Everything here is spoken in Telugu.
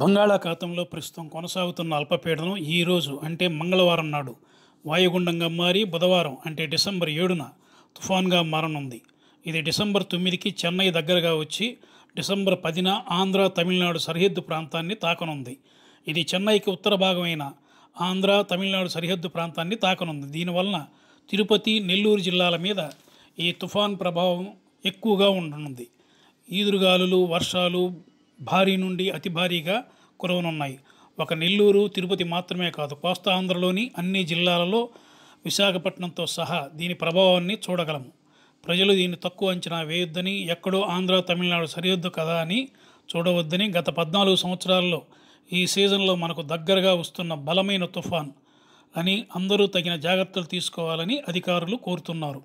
బంగాళాఖాతంలో ప్రస్తుతం కొనసాగుతున్న అల్పపీడనం ఈరోజు అంటే మంగళవారం నాడు వాయుగుండంగా మారి బుధవారం అంటే డిసెంబర్ ఏడున తుఫాన్గా మారనుంది ఇది డిసెంబర్ తొమ్మిదికి చెన్నై దగ్గరగా వచ్చి డిసెంబర్ పదిన ఆంధ్ర తమిళనాడు సరిహద్దు ప్రాంతాన్ని తాకనుంది ఇది చెన్నైకి ఉత్తర భాగమైన ఆంధ్ర తమిళనాడు సరిహద్దు ప్రాంతాన్ని తాకనుంది దీనివలన తిరుపతి నెల్లూరు జిల్లాల మీద ఈ తుఫాన్ ప్రభావం ఎక్కువగా ఉండనుంది ఈదురుగాలులు వర్షాలు భారీ నుండి అతి భారీగా కురవనున్నాయి ఒక నెల్లూరు తిరుపతి మాత్రమే కాదు కోస్తా ఆంధ్రలోని అన్ని జిల్లాలలో విశాఖపట్నంతో సహా దీని ప్రభావాన్ని చూడగలము ప్రజలు దీన్ని తక్కువ అంచనా వేయొద్దని ఎక్కడో ఆంధ్ర తమిళనాడు సరిహద్దు కదా అని చూడవద్దని గత పద్నాలుగు సంవత్సరాల్లో ఈ సీజన్లో మనకు దగ్గరగా వస్తున్న బలమైన తుఫాన్ అని అందరూ తగిన జాగ్రత్తలు తీసుకోవాలని అధికారులు కోరుతున్నారు